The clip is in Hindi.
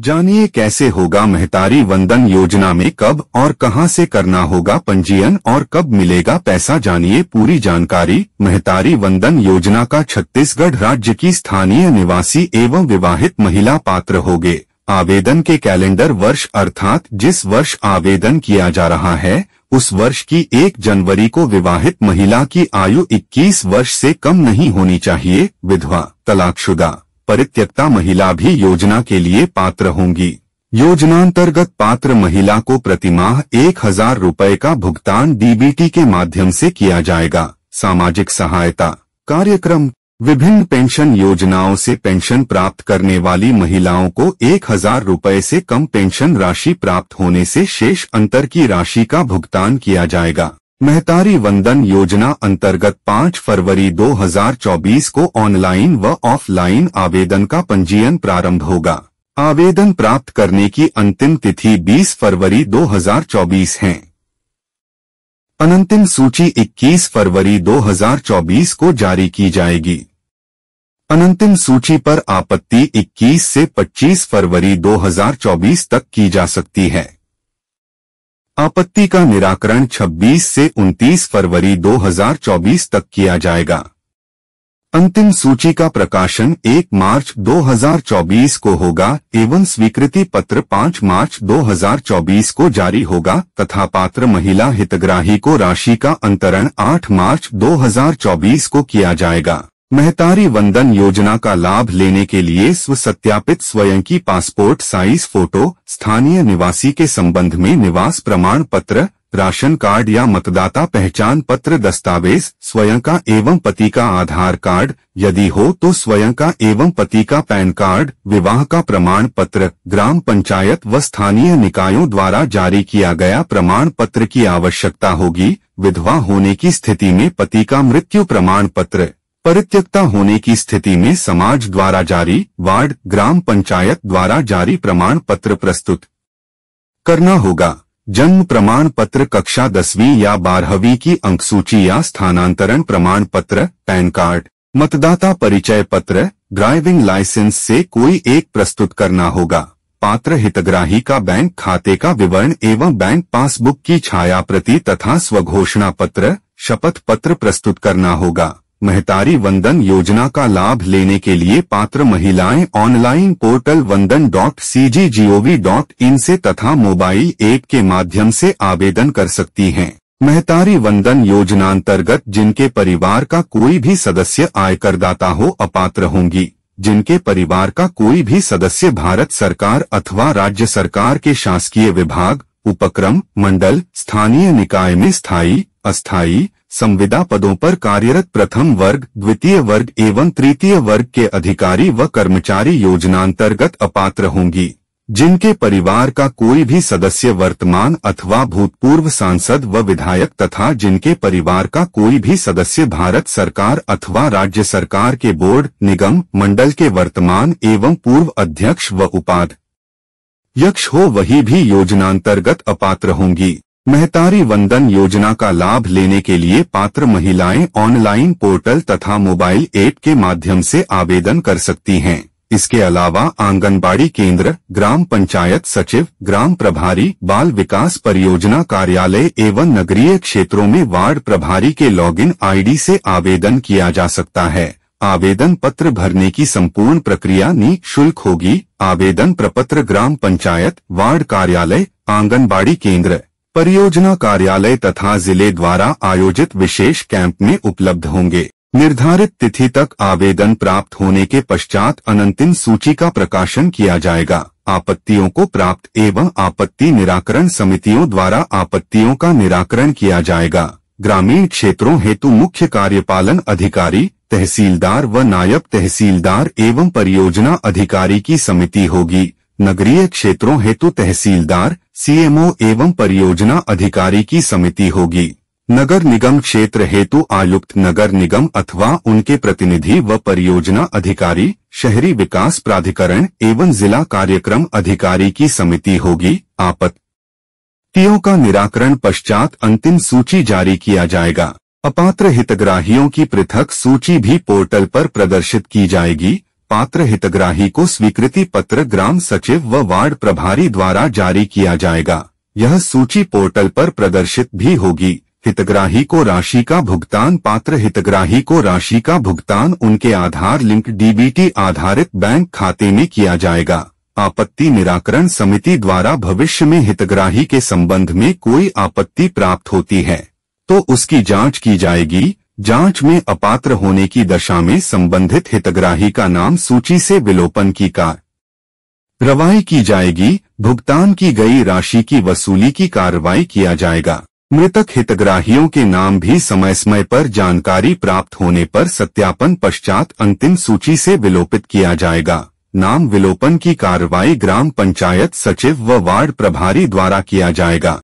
जानिए कैसे होगा महतारी वंदन योजना में कब और कहां से करना होगा पंजीयन और कब मिलेगा पैसा जानिए पूरी जानकारी महतारी वंदन योजना का छत्तीसगढ़ राज्य की स्थानीय निवासी एवं विवाहित महिला पात्र होगे आवेदन के कैलेंडर वर्ष अर्थात जिस वर्ष आवेदन किया जा रहा है उस वर्ष की एक जनवरी को विवाहित महिला की आयु 21 वर्ष से कम नहीं होनी चाहिए विधवा तलाकशुदा परित्यक्ता महिला भी योजना के लिए पात्र होंगी योजनांतर्गत पात्र महिला को प्रतिमाह एक हजार रूपए का भुगतान डीबीटी के माध्यम से किया जाएगा सामाजिक सहायता कार्यक्रम विभिन्न पेंशन योजनाओं से पेंशन प्राप्त करने वाली महिलाओं को एक हजार रूपए ऐसी कम पेंशन राशि प्राप्त होने से शेष अंतर की राशि का भुगतान किया जाएगा महतारी वंदन योजना अंतर्गत 5 फरवरी 2024 को ऑनलाइन व ऑफलाइन आवेदन का पंजीयन प्रारंभ होगा आवेदन प्राप्त करने की अंतिम तिथि 20 फरवरी 2024 है अनंतिम सूची 21 फरवरी 2024 को जारी की जाएगी अनंतिम सूची पर आपत्ति 21 से 25 फरवरी 2024 तक की जा सकती है आपत्ति का निराकरण 26 से 29 फरवरी 2024 तक किया जाएगा अंतिम सूची का प्रकाशन 1 मार्च 2024 को होगा एवं स्वीकृति पत्र 5 मार्च 2024 को जारी होगा तथा पात्र महिला हितग्राही को राशि का अंतरण 8 मार्च 2024 को किया जाएगा महतारी वंदन योजना का लाभ लेने के लिए स्व सत्यापित स्वयं की पासपोर्ट साइज फोटो स्थानीय निवासी के संबंध में निवास प्रमाण पत्र राशन कार्ड या मतदाता पहचान पत्र दस्तावेज स्वयं का एवं पति का आधार कार्ड यदि हो तो स्वयं का एवं पति का पैन कार्ड विवाह का प्रमाण पत्र ग्राम पंचायत व स्थानीय निकायों द्वारा जारी किया गया प्रमाण पत्र की आवश्यकता होगी विधवा होने की स्थिति में पति का मृत्यु प्रमाण पत्र परित्यक्ता होने की स्थिति में समाज द्वारा जारी वार्ड ग्राम पंचायत द्वारा जारी प्रमाण पत्र प्रस्तुत करना होगा जन्म प्रमाण पत्र कक्षा दसवीं या बारहवीं की अंक सूची या स्थानांतरण प्रमाण पत्र पैन कार्ड मतदाता परिचय पत्र ड्राइविंग लाइसेंस से कोई एक प्रस्तुत करना होगा पात्र हितग्राही का बैंक खाते का विवरण एवं बैंक पासबुक की छाया प्रति तथा स्वघोषणा पत्र शपथ पत्र प्रस्तुत करना होगा महतारी वंदन योजना का लाभ लेने के लिए पात्र महिलाएं online portal Vandan dot C G G O V dot in से तथा मोबाइल ऐप के माध्यम से आवेदन कर सकती हैं महतारी वंदन योजना अंतर्गत जिनके परिवार का कोई भी सदस्य आयकरदाता हो अपात्र होंगी जिनके परिवार का कोई भी सदस्य भारत सरकार अथवा राज्य सरकार के शासकीय विभाग उपक्रम मंडल स्थानीय निकाय में स्थायी अस्थायी संविदा पदों पर कार्यरत प्रथम वर्ग द्वितीय वर्ग एवं तृतीय वर्ग के अधिकारी व कर्मचारी योजनांतर्गत अपात्र होंगी जिनके परिवार का कोई भी सदस्य वर्तमान अथवा भूतपूर्व सांसद व विधायक तथा जिनके परिवार का कोई भी सदस्य भारत सरकार अथवा राज्य सरकार के बोर्ड निगम मंडल के वर्तमान एवं पूर्व अध्यक्ष व उपाध्यक्ष हो वही भी योजनांतर्गत अपात्र होंगी महतारी वंदन योजना का लाभ लेने के लिए पात्र महिलाएं ऑनलाइन पोर्टल तथा मोबाइल ऐप के माध्यम से आवेदन कर सकती हैं इसके अलावा आंगनबाड़ी केंद्र ग्राम पंचायत सचिव ग्राम प्रभारी बाल विकास परियोजना कार्यालय एवं नगरीय क्षेत्रों में वार्ड प्रभारी के लॉगिन आईडी से आवेदन किया जा सकता है आवेदन पत्र भरने की संपूर्ण प्रक्रिया निःशुल्क होगी आवेदन प्रपत्र ग्राम पंचायत वार्ड कार्यालय आंगनबाड़ी केंद्र परियोजना कार्यालय तथा जिले द्वारा आयोजित विशेष कैंप में उपलब्ध होंगे निर्धारित तिथि तक आवेदन प्राप्त होने के पश्चात अनंतिम सूची का प्रकाशन किया जाएगा आपत्तियों को प्राप्त एवं आपत्ति निराकरण समितियों द्वारा आपत्तियों का निराकरण किया जाएगा ग्रामीण क्षेत्रों हेतु मुख्य कार्यपालन अधिकारी तहसीलदार व नायब तहसीलदार एवं परियोजना अधिकारी की समिति होगी नगरीय क्षेत्रों हेतु तहसीलदार सीएमओ एवं परियोजना अधिकारी की समिति होगी नगर निगम क्षेत्र हेतु आयुक्त नगर निगम अथवा उनके प्रतिनिधि व परियोजना अधिकारी शहरी विकास प्राधिकरण एवं जिला कार्यक्रम अधिकारी की समिति होगी आपत्तियों का निराकरण पश्चात अंतिम सूची जारी किया जाएगा अपात्र हितग्राहियों की पृथक सूची भी पोर्टल पर प्रदर्शित की जाएगी पात्र हितग्राही को स्वीकृति पत्र ग्राम सचिव व वार्ड प्रभारी द्वारा जारी किया जाएगा यह सूची पोर्टल पर प्रदर्शित भी होगी हितग्राही को राशि का भुगतान पात्र हितग्राही को राशि का भुगतान उनके आधार लिंक डीबीटी आधारित बैंक खाते में किया जाएगा आपत्ति निराकरण समिति द्वारा भविष्य में हितग्राही के संबंध में कोई आपत्ति प्राप्त होती है तो उसकी जांच की जाएगी जांच में अपात्र होने की दशा में संबंधित हितग्राही का नाम सूची से विलोपन की कार्रवाई की जाएगी भुगतान की गई राशि की वसूली की कार्रवाई किया जाएगा मृतक हितग्राहियों के नाम भी समय समय पर जानकारी प्राप्त होने पर सत्यापन पश्चात अंतिम सूची से विलोपित किया जाएगा नाम विलोपन की कार्रवाई ग्राम पंचायत सचिव व वार्ड प्रभारी द्वारा किया जाएगा